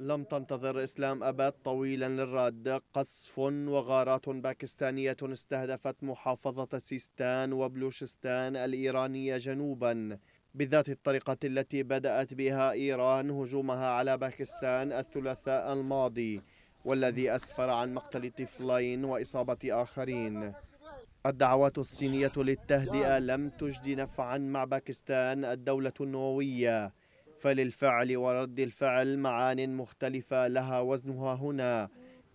لم تنتظر إسلام أباد طويلا للرد قصف وغارات باكستانية استهدفت محافظة سيستان وبلوشستان الإيرانية جنوبا بذات الطريقة التي بدأت بها إيران هجومها على باكستان الثلاثاء الماضي والذي أسفر عن مقتل طفلين وإصابة آخرين الدعوات الصينية للتهدئة لم تجد نفعا مع باكستان الدولة النووية فللفعل ورد الفعل معان مختلفة لها وزنها هنا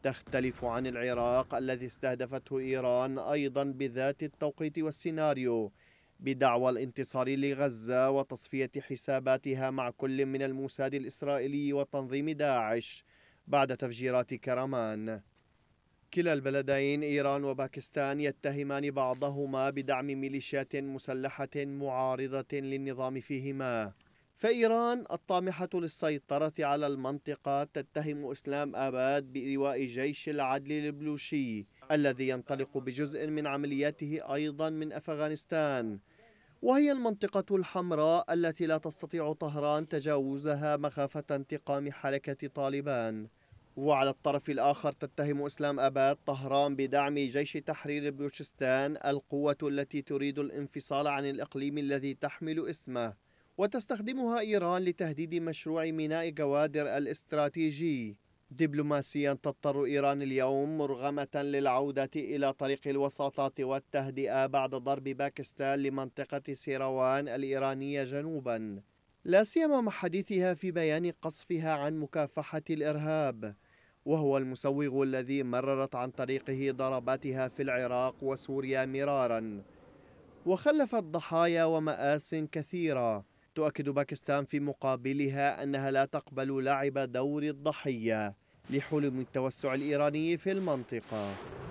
تختلف عن العراق الذي استهدفته إيران أيضا بذات التوقيت والسيناريو بدعوى الانتصار لغزة وتصفية حساباتها مع كل من الموساد الإسرائيلي وتنظيم داعش بعد تفجيرات كرمان كلا البلدين إيران وباكستان يتهمان بعضهما بدعم ميليشيات مسلحة معارضة للنظام فيهما فإيران الطامحة للسيطرة على المنطقة تتهم إسلام آباد بإيواء جيش العدل البلوشي الذي ينطلق بجزء من عملياته أيضا من أفغانستان وهي المنطقة الحمراء التي لا تستطيع طهران تجاوزها مخافة انتقام حركة طالبان وعلى الطرف الآخر تتهم إسلام أباد طهران بدعم جيش تحرير بلوشستان القوة التي تريد الانفصال عن الإقليم الذي تحمل اسمه وتستخدمها إيران لتهديد مشروع ميناء جوادر الاستراتيجي دبلوماسيا تضطر إيران اليوم مرغمة للعودة إلى طريق الوساطات والتهدئة بعد ضرب باكستان لمنطقة سيروان الإيرانية جنوبا لا سيما مع حديثها في بيان قصفها عن مكافحة الإرهاب وهو المسوغ الذي مررت عن طريقه ضرباتها في العراق وسوريا مرارا وخلفت ضحايا ومآس كثيرة تؤكد باكستان في مقابلها أنها لا تقبل لعب دور الضحية لحلم التوسع الإيراني في المنطقة